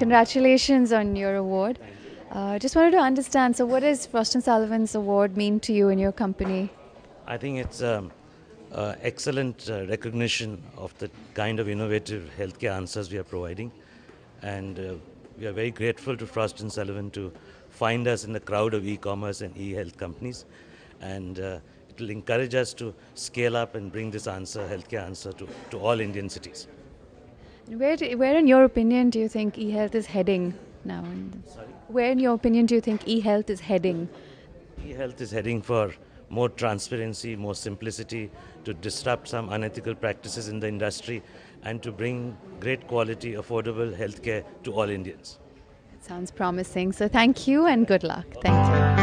Congratulations on your award. Uh, just wanted to understand, so what does Frost & Sullivan's award mean to you and your company? I think it's um, uh, excellent uh, recognition of the kind of innovative healthcare answers we are providing. And uh, we are very grateful to Frost & Sullivan to find us in the crowd of e-commerce and e-health companies. And uh, it will encourage us to scale up and bring this answer, healthcare answer, to, to all Indian cities. Where, do, where, in your opinion, do you think e-health is heading now? Sorry? Where, in your opinion, do you think e-health is heading? E-health is heading for more transparency, more simplicity, to disrupt some unethical practices in the industry, and to bring great quality, affordable healthcare to all Indians. It sounds promising. So thank you and good luck. Thank you.